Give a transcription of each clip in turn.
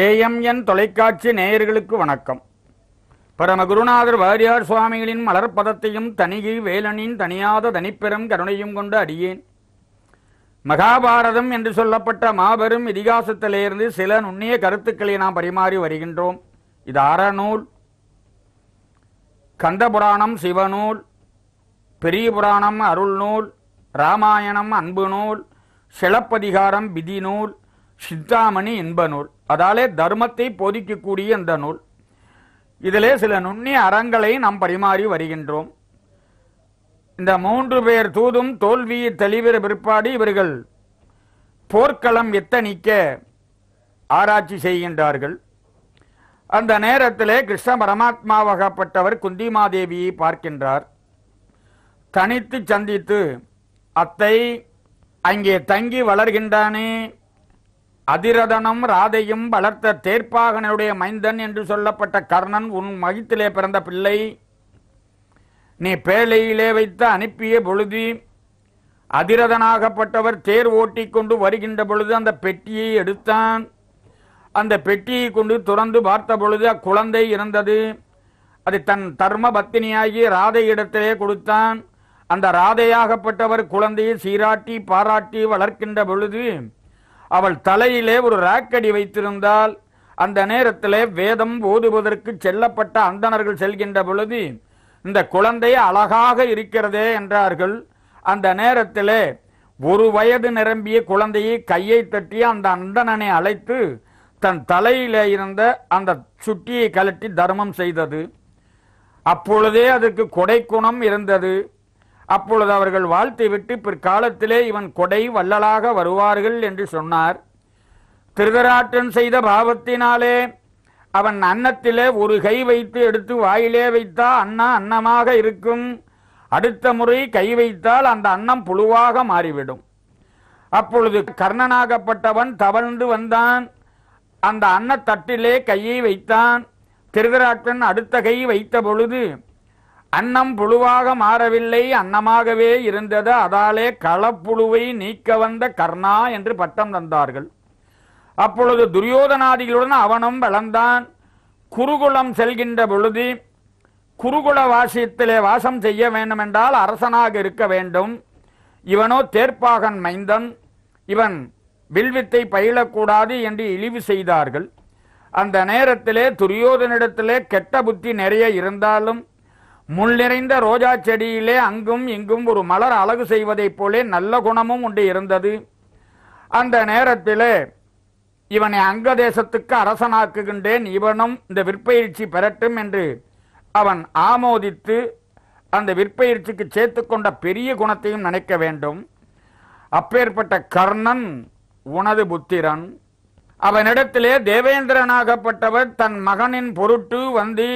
AMN தொலைக்காட்சி நேயர்களுக்கு வணக்கம் பரம குருநாதர் வாரியார் சுவாமிகளின் மலர்பதத்தையும் தனிகி வேலனின் தனியாத தனிப்பெரும் கருணையும் கொண்டு அறியேன் மகாபாரதம் என்று சொல்லப்பட்ட மாபெரும் இதிகாசத்திலிருந்து சில நுண்ணிய கருத்துக்களை நாம் பரிமாறி வருகின்றோம் இது அறநூல் கந்தபுராணம் சிவநூல் பெரிய புராணம் அருள் நூல் ராமாயணம் அன்பு நூல் சிலப்பதிகாரம் விதி நூல் சித்தாமணி இன்ப நூல் அதாலே தர்மத்தை போதிக்கக்கூடிய இந்த நூல் இதிலே சில நுண்ணிய அறங்களை நாம் பரிமாறி வருகின்றோம் இந்த மூன்று பேர் தூதும் தோல்வியை தெளிவிற பிற்பாடு இவர்கள் போர்க்களம் எத்தனிக்க ஆராய்ச்சி செய்கின்றார்கள் அந்த நேரத்திலே கிருஷ்ண பரமாத்மாவகப்பட்டவர் குந்திமாதேவியை பார்க்கின்றார் தனித்து சந்தித்து அத்தை அங்கே தங்கி வளர்கின்றானே அதிரதனம் ராதையும் வளர்த்த தேர்ப்பாகனுடைய மைந்தன் என்று சொல்லப்பட்ட கர்ணன் உன் மகித்திலே பிறந்த பிள்ளை நீ பேழையிலே வைத்து அனுப்பிய பொழுது அதிரதனாகப்பட்டவர் தேர் ஓட்டி கொண்டு வருகின்ற பொழுது அந்த பெட்டியை எடுத்தான் அந்த பெட்டியை கொண்டு துறந்து பார்த்த பொழுது அக்குழந்தை இருந்தது அது தன் தர்ம பத்தினியாகி ராதை இடத்திலே கொடுத்தான் அந்த ராதையாகப்பட்டவர் குழந்தையை சீராட்டி பாராட்டி வளர்க்கின்ற பொழுது அவள் தலையிலே ஒரு ராக்கடி வைத்திருந்தால் அந்த நேரத்திலே வேதம் ஓதுவதற்கு செல்லப்பட்ட அந்தணர்கள் செல்கின்ற பொழுது இந்த குழந்தை அழகாக இருக்கிறதே என்றார்கள் அந்த நேரத்திலே ஒரு வயது நிரம்பிய குழந்தையை கையை தட்டி அந்த அந்தணனை அழைத்து தன் தலையிலே இருந்த அந்த சுட்டியை கலட்டி தர்மம் செய்தது அப்பொழுதே அதற்கு கொடை குணம் இருந்தது அப்பொழுது அவர்கள் வாழ்த்தை விட்டு பிற்காலத்திலே இவன் கொடை வள்ளலாக வருவார்கள் என்று சொன்னார் திருதராட்டன் செய்த பாவத்தினாலே அவன் அன்னத்திலே ஒரு கை வைத்து எடுத்து வாயிலே வைத்தா அண்ணா அன்னமாக இருக்கும் அடுத்த முறை கை வைத்தால் அந்த அன்னம் புழுவாக மாறிவிடும் அப்பொழுது கர்ணனாகப்பட்டவன் தவழ்ந்து வந்தான் அந்த அன்னத்தட்டிலே கையை வைத்தான் திருதராட்டன் அடுத்த கை வைத்த பொழுது அன்னம் புழுவாக மாறவில்லை அன்னமாகவே இருந்தது அதாலே களப்புழுவை நீக்க வந்த கர்ணா என்று பட்டம் தந்தார்கள் அப்பொழுது துரியோதனாதிகளுடன் அவனும் வளர்ந்தான் குருகுலம் செல்கின்ற பொழுது குருகுல வாசியத்திலே வாசம் செய்ய வேண்டுமென்றால் அரசனாக இருக்க வேண்டும் இவனோ தேர்ப்பாகன் மைந்தன் இவன் வில்வித்தை பயிலக்கூடாது என்று இழிவு செய்தார்கள் அந்த நேரத்திலே துரியோதனிடத்திலே கெட்ட புத்தி நிறைய இருந்தாலும் முள்ளிறைந்த ரோஜா செடியிலே அங்கும் இங்கும் ஒரு மலர் அழகு செய்வதைப் போலே நல்ல குணமும் உண்டு இருந்தது அந்த நேரத்தில் இவனை அங்க தேசத்துக்கு அரசனாக்குகின்றேன் இவனும் இந்த விற்பயிற்சி பெறட்டும் என்று அவன் ஆமோதித்து அந்த விற்பயிற்சிக்கு சேர்த்து கொண்ட பெரிய குணத்தையும் நினைக்க வேண்டும் அப்பேற்பட்ட கர்ணன் உனது புத்திரன் அவனிடத்திலே தேவேந்திரனாகப்பட்டவர் தன் மகனின் பொருட்டு வந்து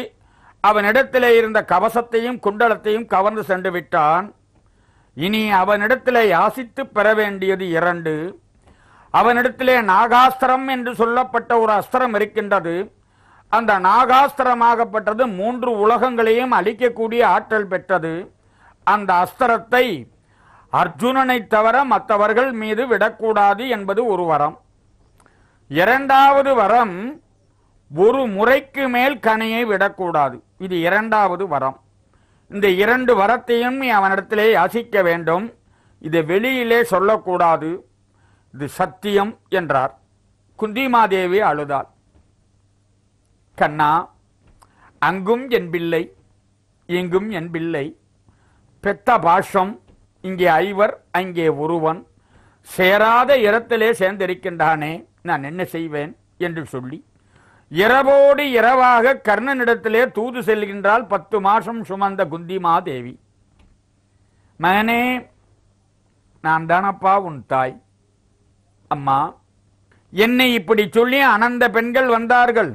அவனிடத்திலே இருந்த கவசத்தையும் குண்டலத்தையும் கவர்ந்து சென்று விட்டான் இனி அவனிடத்திலே யாசித்து பெற வேண்டியது இரண்டு அவனிடத்திலே நாகாஸ்திரம் என்று சொல்லப்பட்ட ஒரு அஸ்திரம் இருக்கின்றது அந்த நாகாஸ்திரமாகப்பட்டது மூன்று உலகங்களையும் அழிக்கக்கூடிய ஆற்றல் பெற்றது அந்த அஸ்திரத்தை அர்ஜுனனை தவிர மற்றவர்கள் மீது விடக்கூடாது என்பது ஒரு வரம் இரண்டாவது வரம் ஒரு முறைக்கு மேல் கனையை விடக்கூடாது இது இரண்டாவது வரம் இந்த இரண்டு வரத்தையும் அவனிடத்திலே யாசிக்க வேண்டும் இதை வெளியிலே சொல்லக்கூடாது இது சத்தியம் என்றார் குந்திமாதேவி அழுதாள் கண்ணா அங்கும் என் பிள்ளை இங்கும் என் பிள்ளை பெத்த பாஷம் இங்கே ஐவர் அங்கே ஒருவன் சேராத இடத்திலே சேர்ந்திருக்கின்றானே நான் என்ன செய்வேன் என்று சொல்லி இரவோடு இரவாக கர்ணனிடத்திலே தூது செல்கின்றால் பத்து மாசம் சுமந்த குந்திமா தேவி மகனே நான் தானப்பா உன் தாய் அம்மா என்னை இப்படி சொல்லி அனந்த பெண்கள் வந்தார்கள்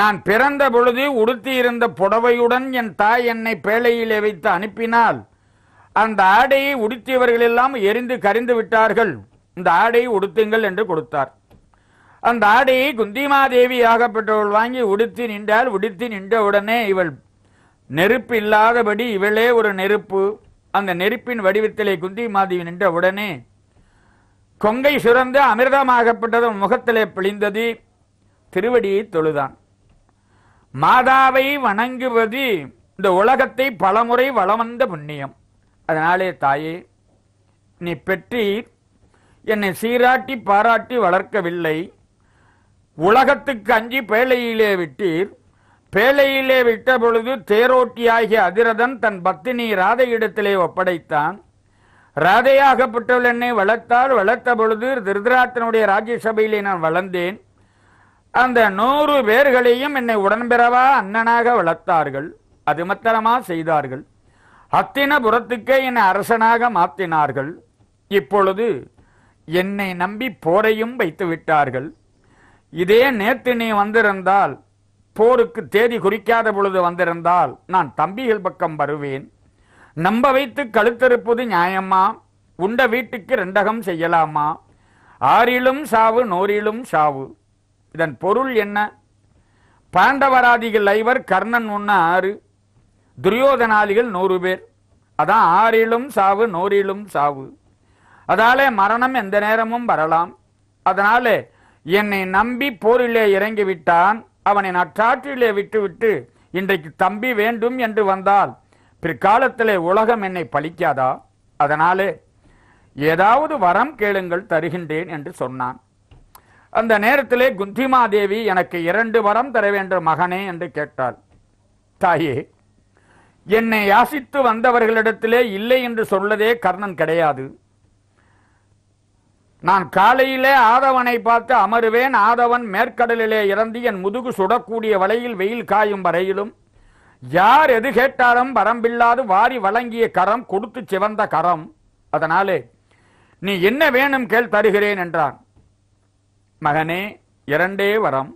நான் பிறந்த பொழுது உடுத்தியிருந்த புடவையுடன் என் தாய் என்னை பேழையிலே வைத்து அனுப்பினால் அந்த ஆடையை உடுத்தியவர்கள் எல்லாம் எரிந்து கரிந்து விட்டார்கள் இந்த ஆடையை உடுத்துங்கள் என்று கொடுத்தார் அந்த ஆடையை குந்திமாதேவி ஆகப்பட்டவள் வாங்கி உடுத்தி நின்றால் உடுத்தி நின்றவுடனே இவள் நெருப்பு இல்லாதபடி இவளே ஒரு நெருப்பு அந்த நெருப்பின் வடிவத்திலே குந்திமாதேவி நின்ற உடனே கொங்கை சுரந்து அமிர்தமாகப்பட்டதும் முகத்திலே பிழிந்தது திருவடியை தொழுதான் மாதாவை வணங்குவது இந்த உலகத்தை பலமுறை வளமந்த புண்ணியம் அதனாலே தாயே நீ பெற்றீர் என்னை சீராட்டி பாராட்டி வளர்க்கவில்லை உலகத்துக்கு அஞ்சி பேழையிலே விட்டீர் பேழையிலே விட்ட பொழுது தேரோட்டியாகிய அதிரதன் தன் பத்தினி ராதை இடத்திலே ஒப்படைத்தான் ராதையாகப்பட்டவள் என்னை வளர்த்தால் வளர்த்த பொழுது திருதராத்தனுடைய ராஜ்யசபையிலே நான் வளர்ந்தேன் அந்த நூறு பேர்களையும் என்னை உடன்பெறவா அண்ணனாக வளர்த்தார்கள் அது மத்தனமா செய்தார்கள் அத்தினபுரத்துக்கே என்னை அரசனாக மாற்றினார்கள் இப்பொழுது என்னை நம்பி போரையும் வைத்து விட்டார்கள் இதே நேற்று நீ வந்திருந்தால் போருக்கு தேதி குறிக்காத பொழுது வந்திருந்தால் நான் தம்பிகள் பக்கம் வருவேன் நம்ப வைத்து கழுத்திருப்பது நியாயமா உண்ட வீட்டுக்கு ரெண்டகம் செய்யலாமா ஆறிலும் சாவு நோரிலும் சாவு இதன் பொருள் என்ன பாண்டவராதிகள் ஐவர் கர்ணன் ஒன்று ஆறு துரியோதனாதிகள் நூறு பேர் அதான் ஆறிலும் சாவு நோரிலும் சாவு அதாலே மரணம் எந்த நேரமும் வரலாம் அதனாலே என்னை நம்பி போரிலே இறங்கிவிட்டான் அவனை நற்றாற்றிலே விட்டுவிட்டு இன்றைக்கு தம்பி வேண்டும் என்று வந்தால் பிற்காலத்திலே உலகம் என்னை பழிக்காதா அதனாலே ஏதாவது வரம் கேளுங்கள் தருகின்றேன் என்று சொன்னான் அந்த நேரத்திலே குந்திமாதேவி எனக்கு இரண்டு வரம் தர வேண்டும் மகனே என்று கேட்டாள் தாயே என்னை யாசித்து வந்தவர்களிடத்திலே இல்லை என்று சொல்லதே கர்ணன் கிடையாது நான் காலையிலே ஆதவனை பார்த்து அமருவேன் ஆதவன் மேற்கடலிலே இறந்து என் முதுகு சுடக்கூடிய வலையில் வெயில் காயும் வரையிலும் யார் எது கேட்டாலும் வரம்பில்லாது வாரி வழங்கிய கரம் கொடுத்து சிவந்த கரம் அதனாலே நீ என்ன வேணும் கேள் தருகிறேன் என்றான் மகனே இரண்டே வரம்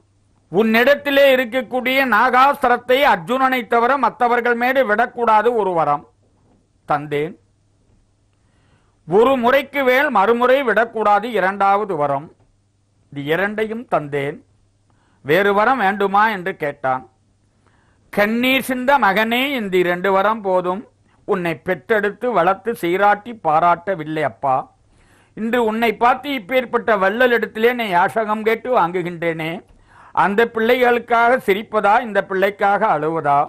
உன்னிடத்திலே இருக்கக்கூடிய நாகாஸ்திரத்தை அர்ஜுனனை தவிர மற்றவர்கள் மேலே விடக்கூடாது ஒரு வரம் தந்தேன் ஒரு முறைக்கு மேல் மறுமுறை விடக்கூடாது இரண்டாவது வரம் இது இரண்டையும் தந்தேன் வேறு வரம் வேண்டுமா என்று கேட்டான் கண்ணீர் சிந்த மகனே இந்த இரண்டு வரம் போதும் உன்னை பெற்றெடுத்து வளர்த்து சீராட்டி பாராட்டவில்லை அப்பா இன்று உன்னை பார்த்து இப்பேற்பட்ட வள்ளல் இடத்திலே நீ யாசகம் கேட்டு வாங்குகின்றேனே அந்த பிள்ளைகளுக்காக சிரிப்பதா இந்த பிள்ளைக்காக அழுவதா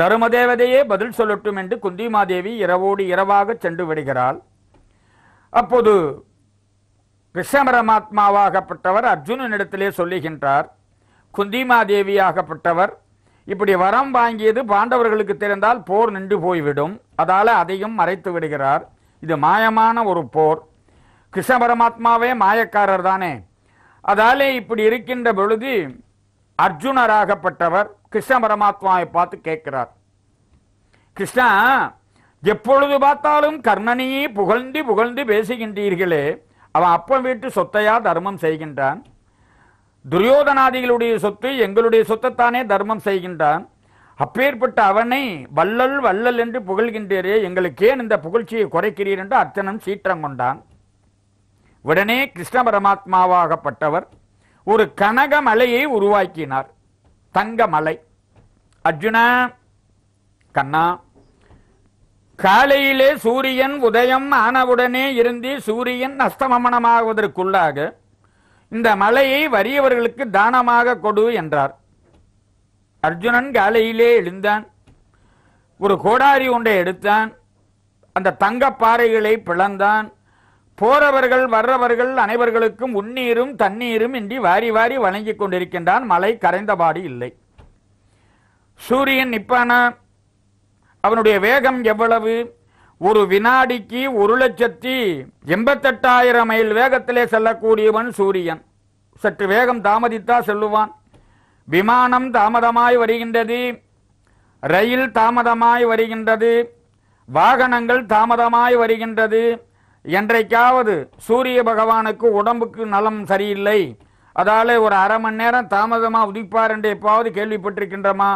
தருமதேவதையே பதில் சொல்லட்டும் என்று குந்திமாதேவி இரவோடு இரவாக சென்று விடுகிறாள் அப்போது விஷமரமாத்மாவாகப்பட்டவர் அர்ஜுனனிடத்திலே சொல்லுகின்றார் குந்திமாதேவியாகப்பட்டவர் இப்படி வரம் வாங்கியது பாண்டவர்களுக்கு தெரிந்தால் போர் நின்று போய்விடும் அதால் அதையும் மறைத்து விடுகிறார் இது மாயமான ஒரு போர் கிருஷ்ண பரமாத்மாவே மாயக்காரர் தானே அதாலே இப்படி இருக்கின்ற பொழுது அர்ஜுனராகப்பட்டவர் கிருஷ்ண பரமாத்மாவை பார்த்து கேட்கிறார் கிருஷ்ணா எப்பொழுது பார்த்தாலும் கர்ணனையே புகழ்ந்து புகழ்ந்து பேசுகின்றீர்களே அவன் அப்பன் வீட்டு சொத்தையா தர்மம் செய்கின்றான் துரியோதனாதிகளுடைய சொத்து எங்களுடைய சொத்தைத்தானே தர்மம் செய்கின்றான் அப்பேற்பட்ட அவனை வல்லல் வல்லல் என்று புகழ்கின்றீரே எங்களுக்கு ஏன் இந்த புகழ்ச்சியை குறைக்கிறீர் என்று அர்ச்சனம் கொண்டான் உடனே கிருஷ்ண பரமாத்மாவாகப்பட்டவர் ஒரு கனக மலையை உருவாக்கினார் தங்க மலை அர்ஜுனா கண்ணா காலையிலே சூரியன் உதயம் ஆனவுடனே இருந்து சூரியன் அஸ்தமமனமாகுவதற்குள்ளாக இந்த மலையை வறியவர்களுக்கு தானமாக கொடு என்றார் அர்ஜுனன் காலையிலே எழுந்தான் ஒரு கோடாரி ஒன்றை எடுத்தான் அந்த தங்கப்பாறைகளை பிளந்தான் போறவர்கள் வர்றவர்கள் அனைவர்களுக்கும் உண்ணீரும் தண்ணீரும் இன்றி வாரி வாரி வழங்கிக் கொண்டிருக்கின்றான் மலை கரைந்தபாடு இல்லை சூரியன் நிப்பானான் அவனுடைய வேகம் எவ்வளவு ஒரு வினாடிக்கு ஒரு லட்சத்தி எண்பத்தெட்டாயிரம் மைல் வேகத்திலே செல்லக்கூடியவன் சூரியன் சற்று வேகம் தாமதித்தா செல்லுவான் விமானம் தாமதமாய் வருகின்றது ரயில் தாமதமாய் வருகின்றது வாகனங்கள் தாமதமாய் வருகின்றது என்றைக்காவது சூரிய பகவானுக்கு உடம்புக்கு நலம் சரியில்லை அதால ஒரு அரை மணி நேரம் தாமதமாக உதிப்பார் என்று எப்பாவது கேள்விப்பட்டிருக்கின்றமா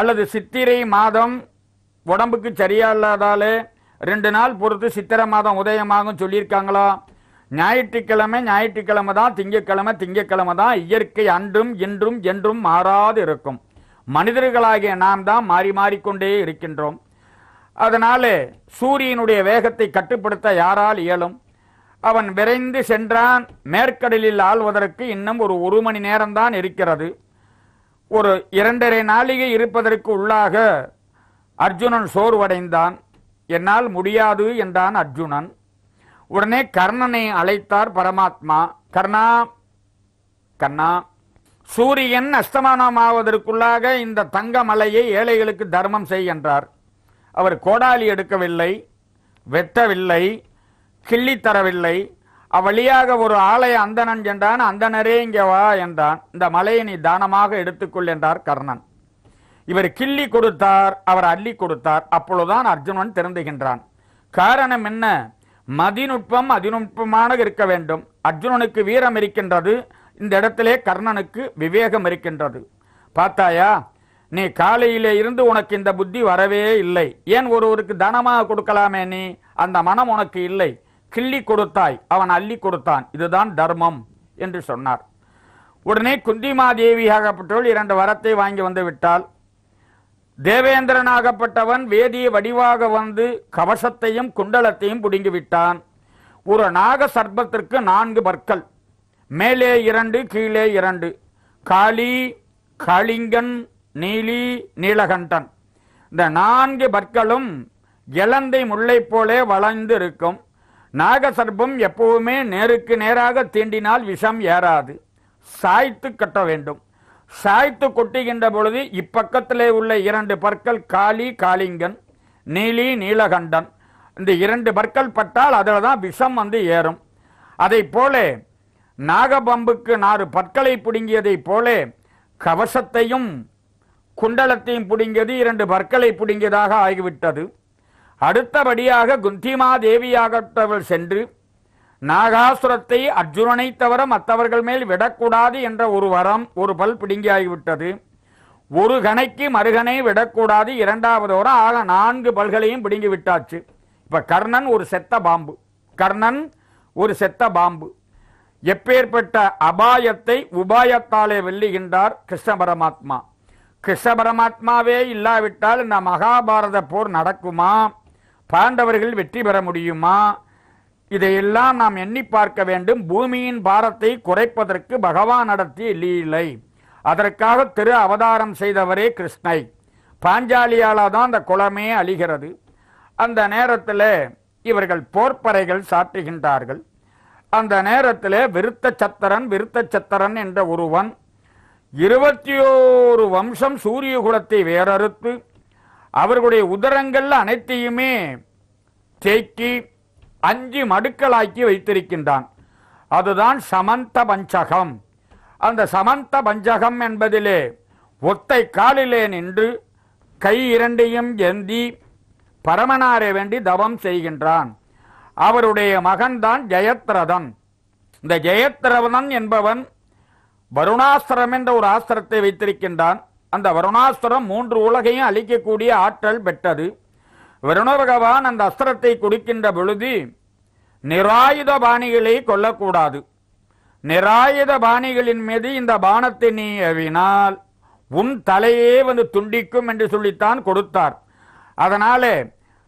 அல்லது சித்திரை மாதம் உடம்புக்கு சரியா இல்லாதாலே ரெண்டு நாள் பொறுத்து சித்திரை மாதம் உதயமாகும் சொல்லியிருக்காங்களா ஞாயிற்றுக்கிழமை ஞாயிற்றுக்கிழமை தான் திங்கக்கிழமை திங்கக்கிழமை தான் இயற்கை அன்றும் இன்றும் என்றும் மாறாது இருக்கும் மனிதர்களாகிய நாம் தான் மாறி மாறிக்கொண்டே இருக்கின்றோம் அதனாலே சூரியனுடைய வேகத்தை கட்டுப்படுத்த யாரால் இயலும் அவன் விரைந்து சென்றான் மேற்கடலில் ஆள்வதற்கு இன்னும் ஒரு ஒரு மணி நேரம்தான் இருக்கிறது ஒரு இரண்டரை நாளிகை இருப்பதற்கு உள்ளாக அர்ஜுனன் சோர்வடைந்தான் என்னால் முடியாது என்றான் அர்ஜுனன் உடனே கர்ணனை அழைத்தார் பரமாத்மா கர்ணா கண்ணா சூரியன் அஸ்தமானமாவதற்குள்ளாக இந்த தங்க மலையை ஏழைகளுக்கு தர்மம் செய் என்றார் அவர் கோடாலி எடுக்கவில்லை வெட்டவில்லை கிள்ளி தரவில்லை அவ்வழியாக ஒரு ஆலய அந்தணன் என்றான் அந்தனரே இங்கே வா என்றான் இந்த மலையை நீ தானமாக எடுத்துக்கொள் என்றார் கர்ணன் இவர் கிள்ளி கொடுத்தார் அவர் அள்ளி கொடுத்தார் அப்பொழுதுதான் அர்ஜுனன் திறந்துகின்றான் காரணம் என்ன மதிநுட்பம் அதிநுட்பமாக இருக்க வேண்டும் அர்ஜுனனுக்கு வீரம் இருக்கின்றது இந்த இடத்திலே கர்ணனுக்கு விவேகம் இருக்கின்றது பார்த்தாயா நீ காலையிலே இருந்து உனக்கு இந்த புத்தி வரவே இல்லை ஏன் ஒருவருக்கு தனமாக கொடுக்கலாமே நீ அந்த மனம் உனக்கு இல்லை கிள்ளி கொடுத்தாய் அவன் அள்ளி கொடுத்தான் இதுதான் தர்மம் என்று சொன்னார் உடனே குந்திமாதேவியாகப்பட்டவள் இரண்டு வரத்தை வாங்கி வந்து விட்டாள் தேவேந்திரனாகப்பட்டவன் வேதியை வடிவாக வந்து கவசத்தையும் குண்டலத்தையும் புடுங்கிவிட்டான் ஒரு நாக சர்பத்திற்கு நான்கு பற்கள் மேலே இரண்டு கீழே இரண்டு காளி காளிங்கன் நீலி நீலகண்டன் இந்த நான்கு பற்களும் இலந்தை முல்லை போலே வளர்ந்து இருக்கும் நாகசர்பம் எப்பவுமே நேருக்கு நேராக தீண்டினால் விஷம் ஏறாது சாய்த்து கட்ட வேண்டும் சாய்த்து கொட்டுகின்ற பொழுது இப்பக்கத்திலே உள்ள இரண்டு பற்கள் காளி காளிங்கன் நீலி நீலகண்டன் இந்த இரண்டு பற்கள் பட்டால் அதில் தான் விஷம் வந்து ஏறும் அதை போல நாகபம்புக்கு நாறு பற்களை பிடுங்கியதைப் போல கவசத்தையும் குண்டலத்தையும் பிடுங்கியது இரண்டு பற்களை பிடுங்கியதாக ஆகிவிட்டது அடுத்தபடியாக குந்திமா தேவியாகத்தவள் சென்று நாகாசுரத்தை அர்ஜுனனை தவிர மற்றவர்கள் மேல் விடக்கூடாது என்ற ஒரு வரம் ஒரு பல் பிடுங்கியாகிவிட்டது ஒரு கணைக்கு மறுகணை விடக்கூடாது இரண்டாவது வரம் ஆக நான்கு பல்களையும் பிடுங்கி விட்டாச்சு இப்போ கர்ணன் ஒரு செத்த பாம்பு கர்ணன் ஒரு செத்த பாம்பு எப்பேற்பட்ட அபாயத்தை உபாயத்தாலே வெல்லுகின்றார் கிருஷ்ண பரமாத்மா கிருஷ்ண பரமாத்மாவே இல்லாவிட்டால் இந்த மகாபாரத போர் நடக்குமா பாண்டவர்கள் வெற்றி பெற முடியுமா இதையெல்லாம் நாம் எண்ணி பார்க்க வேண்டும் பூமியின் பாரத்தை குறைப்பதற்கு பகவான் நடத்திய லீலை அதற்காக திரு அவதாரம் செய்தவரே கிருஷ்ணை பாஞ்சாலியால் தான் அந்த குளமே அழிகிறது அந்த நேரத்தில் இவர்கள் போர்ப்பறைகள் சாற்றுகின்றார்கள் அந்த நேரத்தில் விருத்த சத்திரன் விருத்த சத்திரன் என்ற ஒருவன் இருபத்தி ஓரு வம்சம் சூரிய குலத்தை வேறறுத்து அவர்களுடைய உதரங்கள் அனைத்தையுமே தேக்கி அஞ்சு மடுக்களாக்கி வைத்திருக்கின்றான் அதுதான் சமந்த பஞ்சகம் அந்த சமந்த பஞ்சகம் என்பதிலே ஒத்தை காலிலே நின்று கை இரண்டையும் ஏந்தி பரமனாரை வேண்டி தவம் செய்கின்றான் அவருடைய மகன்தான் ஜெயத்ரதன் இந்த ஜெயத்ரதன் என்பவன் வருணாஸ்திரம் என்ற ஒரு ஆஸ்திரத்தை வைத்திருக்கின்றான் அந்த வருணாஸ்திரம் மூன்று உலகையும் அழிக்கக்கூடிய ஆற்றல் பெற்றது வருணபகவான் அந்த அஸ்திரத்தை கொடுக்கின்ற பொழுது நிராயுத பாணிகளை கொல்லக்கூடாது நிராயுத பாணிகளின் மீது இந்த பானத்தை நீ எவினால் உன் தலையே வந்து துண்டிக்கும் என்று சொல்லித்தான் கொடுத்தார் அதனாலே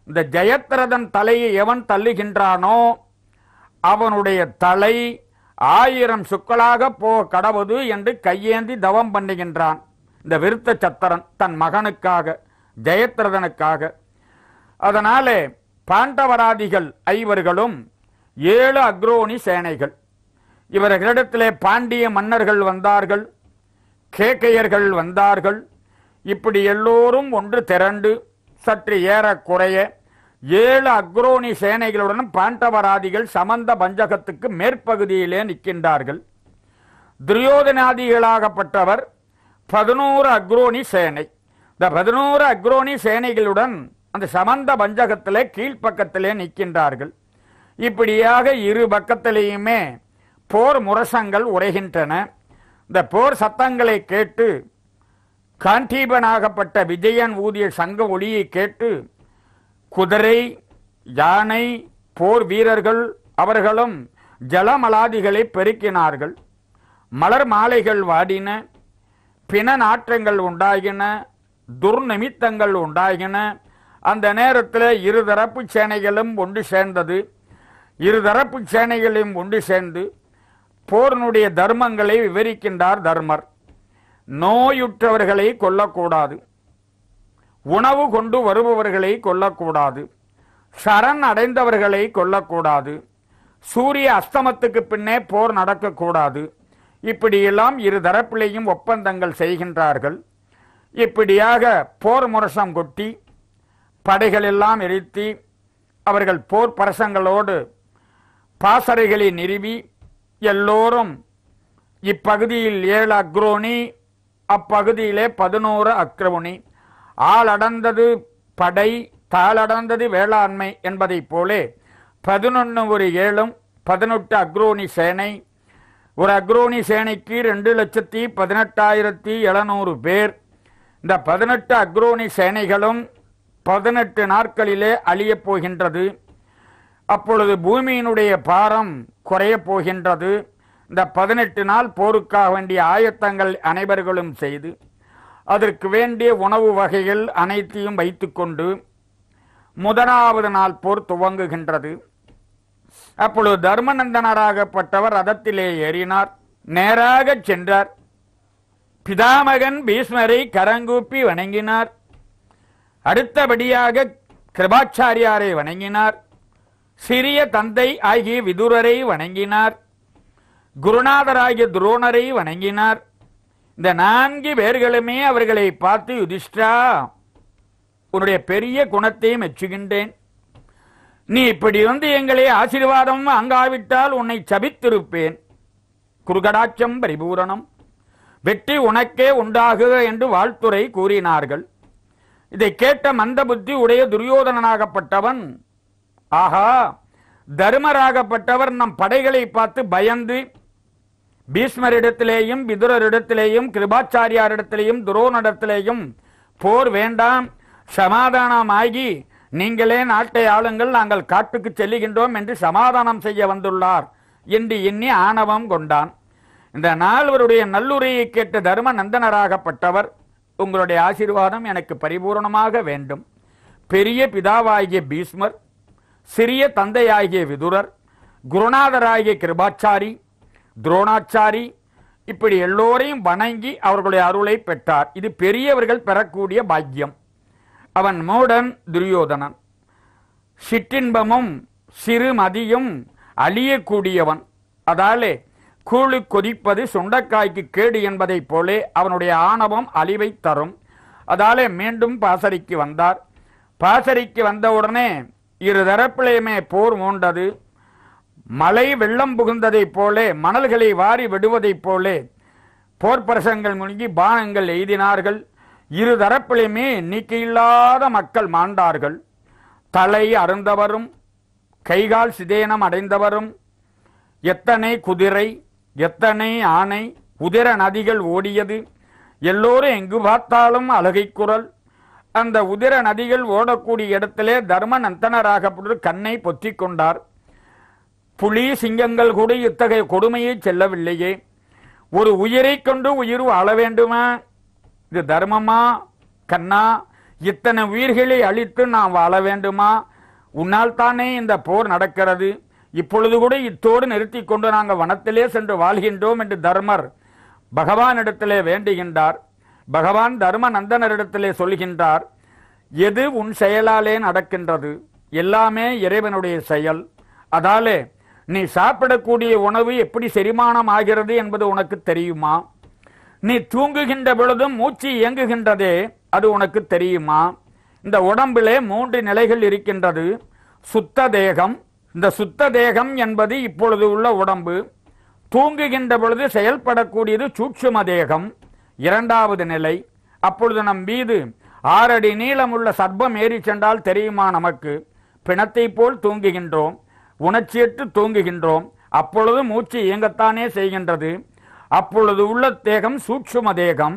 இந்த ஜெயத்ரதன் தலையை எவன் தள்ளுகின்றானோ அவனுடைய தலை ஆயிரம் சுக்களாக போ கடவுது என்று கையேந்தி தவம் பண்ணுகின்றான் இந்த விருத்த சத்திரன் தன் மகனுக்காக ஜெயத்ரதனுக்காக அதனாலே பாண்டவராதிகள் ஐவர்களும் ஏழு அக்ரோனி சேனைகள் இவர்களிடத்திலே பாண்டிய மன்னர்கள் வந்தார்கள் கேக்கையர்கள் வந்தார்கள் இப்படி எல்லோரும் ஒன்று திரண்டு சற்று ஏறக்குறைய ஏழு அக்ரோனி சேனைகளுடன் பாண்டவராதிகள் சமந்த பஞ்சகத்துக்கு மேற்பகுதியிலே நிற்கின்றார்கள் துரியோதனாதிகளாகப்பட்டவர் பதினோரு அக்ரோனி சேனை இந்த பதினோரு அக்ரோனி சேனைகளுடன் அந்த சமந்த பஞ்சகத்திலே கீழ்ப்பக்கத்திலே நிற்கின்றார்கள் இப்படியாக இரு பக்கத்திலேயுமே போர் முரசங்கள் உரைகின்றன இந்த போர் சத்தங்களை கேட்டு காண்டீபனாகப்பட்ட விஜயன் ஊதிய சங்க ஒளியை கேட்டு குதிரை யானை போர் வீரர்கள் அவர்களும் ஜலமலாதிகளை பெருக்கினார்கள் மலர் மாலைகள் வாடின பிண நாற்றங்கள் உண்டாகின துர்நிமித்தங்கள் உண்டாகின அந்த நேரத்தில் இருதரப்பு சேனைகளும் ஒன்று சேர்ந்தது இருதரப்பு சேனைகளையும் ஒன்று சேர்ந்து போர்னுடைய தர்மங்களை விவரிக்கின்றார் தர்மர் நோயுற்றவர்களை கொல்லக்கூடாது உணவு கொண்டு வருபவர்களை கொல்லக்கூடாது சரண் அடைந்தவர்களை கொல்லக்கூடாது சூரிய அஸ்தமத்துக்கு பின்னே போர் நடக்கக்கூடாது இப்படியெல்லாம் இரு தரப்பிலேயும் ஒப்பந்தங்கள் செய்கின்றார்கள் இப்படியாக போர் முரசம் கொட்டி படைகள் எல்லாம் எரித்தி அவர்கள் போர் பரசங்களோடு பாசறைகளை நிறுவி எல்லோரும் இப்பகுதியில் ஏழு அக்ரோனி அப்பகுதியிலே பதினோரு அக்ரோனி ஆளடர்ந்தது படை தாளடர்ந்தது வேளாண்மை என்பதைப் போலே பதினொன்று ஒரு ஏழும் பதினெட்டு அக்ரோனி சேனை ஒரு அக்ரோனி சேனைக்கு ரெண்டு லட்சத்தி பதினெட்டாயிரத்தி எழுநூறு பேர் இந்த பதினெட்டு அக்ரோனி சேனைகளும் பதினெட்டு நாட்களிலே அழியப் போகின்றது அப்பொழுது பூமியினுடைய பாரம் குறையப் போகின்றது இந்த பதினெட்டு நாள் போருக்காக வேண்டிய ஆயத்தங்கள் அனைவர்களும் செய்து அதற்கு வேண்டிய உணவு வகைகள் அனைத்தையும் வைத்துக்கொண்டு முதலாவது நாள் போர் துவங்குகின்றது அப்பொழுது தர்மநந்தனராகப்பட்டவர் ரதத்திலே ஏறினார் நேராக சென்றார் பிதாமகன் பீஷ்மரை கரங்கூப்பி வணங்கினார் அடுத்தபடியாக கிருபாச்சாரியாரை வணங்கினார் சிறிய தந்தை ஆகிய விதுரரை வணங்கினார் குருநாதராகிய துரோணரை வணங்கினார் இந்த நான்கு பேர்களுமே அவர்களை பார்த்து யுதிஷ்டா உன்னுடைய பெரிய குணத்தை மெச்சுகின்றேன் நீ இப்படி வந்து எங்களை ஆசீர்வாதம் அங்காவிட்டால் உன்னை சபித்திருப்பேன் குருகடாட்சம் பரிபூரணம் வெற்றி உனக்கே உண்டாகுக என்று வாழ்த்துறை கூறினார்கள் இதை கேட்ட மந்த புத்தி உடைய துரியோதனனாகப்பட்டவன் ஆஹா தர்மராகப்பட்டவர் நம் படைகளை பார்த்து பயந்து பீஷ்மரிடத்திலேயும் விதுரரிடத்திலேயும் கிருபாச்சாரியாரிடத்திலேயும் துரோனிடத்திலேயும் போர் வேண்டாம் சமாதானமாகி நீங்களே நாட்டை ஆளுங்கள் நாங்கள் காட்டுக்கு செல்லுகின்றோம் என்று சமாதானம் செய்ய வந்துள்ளார் என்று எண்ணி ஆணவம் கொண்டான் இந்த நால்வருடைய நல்லுரையை கேட்ட தர்ம நந்தனராகப்பட்டவர் உங்களுடைய ஆசீர்வாதம் எனக்கு பரிபூர்ணமாக வேண்டும் பெரிய பிதாவாகிய பீஷ்மர் சிறிய தந்தையாகிய விதுரர் குருநாதராகிய கிருபாச்சாரி துரோணாச்சாரி இப்படி எல்லோரையும் வணங்கி அவர்களுடைய அருளை பெற்றார் இது பெரியவர்கள் பெறக்கூடிய பாக்கியம் அவன் மூடன் துரியோதனன் சிற்றின்பமும் சிறுமதியும் அழியக்கூடியவன் அதாலே கூழி கொதிப்பது சுண்டக்காய்க்கு கேடு என்பதைப் போலே அவனுடைய ஆணவம் அழிவை தரும் அதாலே மீண்டும் பாசறைக்கு வந்தார் பாசறைக்கு வந்தவுடனே இரு தரப்பிலேயுமே போர் மூண்டது மழை வெள்ளம் புகுந்ததைப் போலே மணல்களை வாரி விடுவதைப் போலே போர் முழுங்கி பானங்கள் எய்தினார்கள் இரு தரப்பிலுமே நீக்கியில்லாத மக்கள் மாண்டார்கள் தலை அருந்தவரும் கைகால் சிதேனம் அடைந்தவரும் எத்தனை குதிரை எத்தனை ஆனை உதிர நதிகள் ஓடியது எல்லோரும் எங்கு பார்த்தாலும் அழகை குரல் அந்த உதிர நதிகள் ஓடக்கூடிய இடத்திலே தர்ம அந்தனராகப்பட்டு கண்ணை பொத்தி கொண்டார் புலி சிங்கங்கள் கூட இத்தகைய கொடுமையை செல்லவில்லையே ஒரு உயிரை கொண்டு உயிர் வாழ வேண்டுமா இது தர்மமா கண்ணா இத்தனை உயிர்களை அழித்து நாம் வாழ வேண்டுமா உன்னால் தானே இந்த போர் நடக்கிறது இப்பொழுது கூட இத்தோடு கொண்டு நாங்கள் வனத்திலே சென்று வாழ்கின்றோம் என்று தர்மர் பகவானிடத்திலே வேண்டுகின்றார் பகவான் தர்ம நந்தனரிடத்திலே சொல்கின்றார் எது உன் செயலாலே நடக்கின்றது எல்லாமே இறைவனுடைய செயல் அதாலே நீ சாப்பிடக்கூடிய உணவு எப்படி செரிமானம் ஆகிறது என்பது உனக்கு தெரியுமா நீ தூங்குகின்ற பொழுதும் மூச்சு இயங்குகின்றதே அது உனக்கு தெரியுமா இந்த உடம்பிலே மூன்று நிலைகள் இருக்கின்றது சுத்த தேகம் இந்த சுத்த தேகம் என்பது இப்பொழுது உள்ள உடம்பு தூங்குகின்ற பொழுது செயல்படக்கூடியது சூட்சும தேகம் இரண்டாவது நிலை அப்பொழுது நம் மீது ஆறடி நீளமுள்ள சர்ப்பம் ஏறி சென்றால் தெரியுமா நமக்கு பிணத்தை போல் தூங்குகின்றோம் உணர்ச்சியற்று தூங்குகின்றோம் அப்பொழுது மூச்சு இயங்கத்தானே செய்கின்றது அப்பொழுது உள்ள தேகம் சூட்சும தேகம்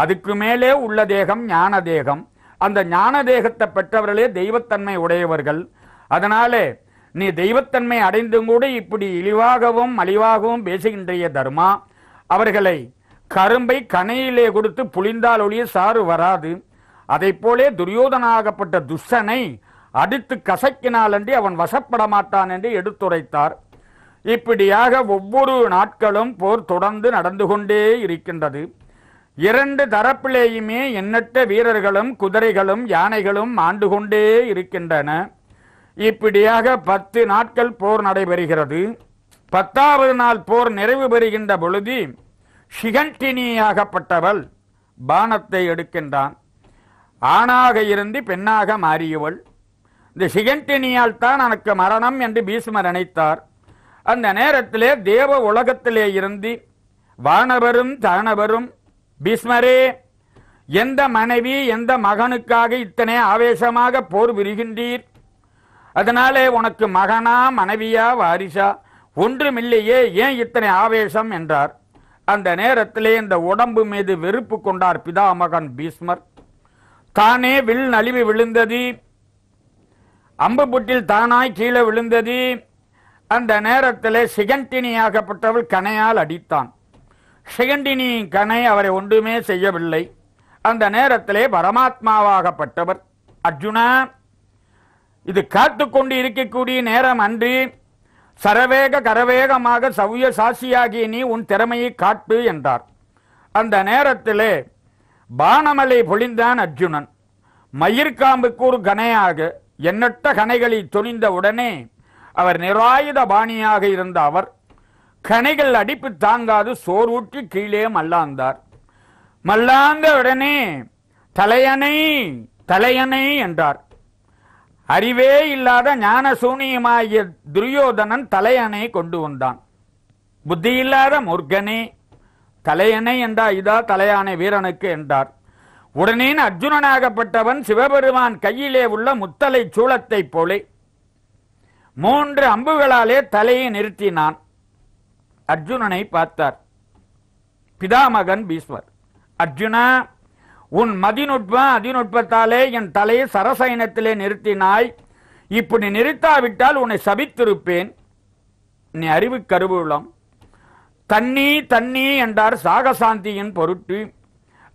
அதுக்கு மேலே உள்ள தேகம் ஞான தேகம் அந்த ஞான தேகத்தை பெற்றவர்களே தெய்வத்தன்மை உடையவர்கள் அதனாலே நீ தெய்வத்தன்மை அடைந்தும் கூட இப்படி இழிவாகவும் மலிவாகவும் பேசுகின்றைய தர்மா அவர்களை கரும்பை கனையிலே கொடுத்து புளிந்தால் ஒளிய சாறு வராது அதை போலே துரியோதனாகப்பட்ட துஷனை அடித்து கசக்கினால் என்று அவன் வசப்பட மாட்டான் என்று எடுத்துரைத்தார் இப்படியாக ஒவ்வொரு நாட்களும் போர் தொடர்ந்து நடந்து கொண்டே இருக்கின்றது இரண்டு தரப்பிலேயுமே எண்ணற்ற வீரர்களும் குதிரைகளும் யானைகளும் ஆண்டு கொண்டே இருக்கின்றன இப்படியாக பத்து நாட்கள் போர் நடைபெறுகிறது பத்தாவது நாள் போர் நிறைவு பெறுகின்ற பொழுது ஷிகண்டினியாகப்பட்டவள் பானத்தை எடுக்கின்றான் ஆணாக இருந்து பெண்ணாக மாறியவள் இந்த ஷிகண்டினியால் தான் எனக்கு மரணம் என்று பீஷ்மர் அணைத்தார் அந்த நேரத்திலே தேவ உலகத்திலே இருந்து வானவரும் தானவரும் பீஷ்மரே எந்த மனைவி எந்த மகனுக்காக இத்தனை ஆவேசமாக போர் விரிகின்றீர் அதனாலே உனக்கு மகனா மனைவியா வாரிசா ஒன்றுமில்லையே ஏன் இத்தனை ஆவேசம் என்றார் அந்த நேரத்திலே இந்த உடம்பு மீது வெறுப்பு கொண்டார் பிதாமகன் பீஸ்மர் தானே வில் நலிவு விழுந்தது அம்பு புட்டில் தானாய் கீழே விழுந்தது அந்த நேரத்தில் சிகண்டினியாகப்பட்டவள் கனையால் அடித்தான் சிகண்டினியின் கனை அவரை ஒன்றுமே செய்யவில்லை அந்த நேரத்திலே பரமாத்மாவாகப்பட்டவர் அர்ஜுனா இது காத்துக்கொண்டு இருக்கக்கூடிய நேரம் அன்று சரவேக கரவேகமாக சவ்ய சாசியாகி நீ உன் திறமையை காட்டு என்றார் அந்த நேரத்திலே பானமலை பொழிந்தான் அர்ஜுனன் மயிர்காம்புக்கு ஒரு கனையாக எண்ணற்ற கனைகளை துணிந்த உடனே அவர் நிராயுத பாணியாக இருந்த அவர் கனைகள் அடிப்பு தாங்காது சோர்வுற்றி கீழே மல்லாந்தார் மல்லாந்த உடனே தலையணை தலையணை என்றார் அறிவே இல்லாத ஞான சூனியமாகிய துரியோதனன் தலையணை கொண்டு வந்தான் புத்தி இல்லாத முருகனே தலையணை என்றா இதா தலையானை வீரனுக்கு என்றார் உடனே அர்ஜுனனாகப்பட்டவன் சிவபெருமான் கையிலே உள்ள முத்தலை சூளத்தை போலே மூன்று அம்புகளாலே தலையை நிறுத்தினான் அர்ஜுனனை பார்த்தார் பிதாமகன் பீஸ்வர் அர்ஜுனா உன் மதிநுட்ப அதிநுட்பத்தாலே என் தலையை சரசயனத்திலே நிறுத்தினாய் இப்படி நிறுத்தாவிட்டால் உன்னை சபித்திருப்பேன் நீ அறிவு கருவுளம் தண்ணி தண்ணி என்றார் சாகசாந்தியின் பொருட்டு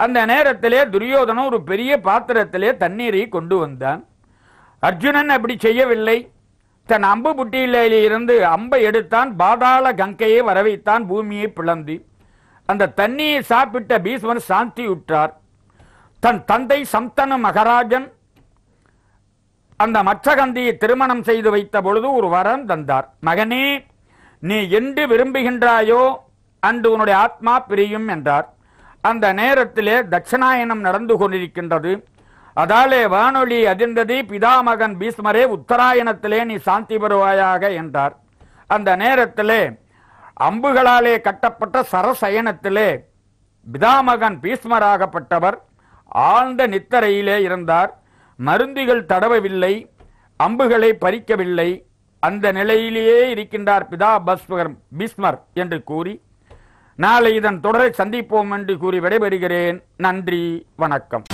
அந்த நேரத்திலே துரியோதனம் ஒரு பெரிய பாத்திரத்திலே தண்ணீரை கொண்டு வந்தான் அர்ஜுனன் அப்படி செய்யவில்லை தன் அம்பு புட்டியிலே இருந்து அம்பை எடுத்தான் பாதாள கங்கையை வரவைத்தான் பூமியை பிளந்து அந்த தண்ணியை சாப்பிட்ட பீஸ்மன் சாந்தி உற்றார் தன் தந்தை சந்தன மகராஜன் அந்த மச்சகந்தியை திருமணம் செய்து வைத்த பொழுது ஒரு வரம் தந்தார் மகனே நீ என்று விரும்புகின்றாயோ அன்று உன்னுடைய ஆத்மா பிரியும் என்றார் அந்த நேரத்திலே தட்சிணாயனம் நடந்து கொண்டிருக்கின்றது அதாலே வானொலி அதிர்ந்தது பிதாமகன் பீஸ்மரே உத்தராயணத்திலே நீ சாந்தி பெறுவாயாக என்றார் அந்த நேரத்திலே அம்புகளாலே கட்டப்பட்ட சரசயனத்திலே பிதாமகன் பீஸ்மராகப்பட்டவர் ஆழ்ந்த நித்தரையிலே இருந்தார் மருந்துகள் தடவவில்லை அம்புகளை பறிக்கவில்லை அந்த நிலையிலேயே இருக்கின்றார் பிதா பஸ்வகரம் பீஸ்மர் என்று கூறி நாளை இதன் தொடரை சந்திப்போம் என்று கூறி விடைபெறுகிறேன் நன்றி வணக்கம்